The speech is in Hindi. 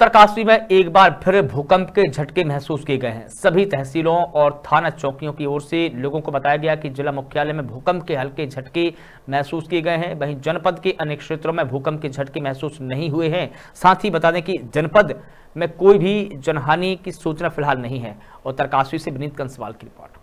उत्तरकाशी में एक बार फिर भूकंप के झटके महसूस किए गए हैं सभी तहसीलों और थाना चौकियों की ओर से लोगों को बताया गया कि जिला मुख्यालय में भूकंप के हल्के झटके महसूस किए गए हैं वहीं जनपद के अनेक क्षेत्रों में भूकंप के झटके महसूस नहीं हुए हैं साथ ही बता दें कि जनपद में कोई भी जनहानि की सूचना फिलहाल नहीं है उत्तरकाशी से विनीत कंसवाल की रिपोर्ट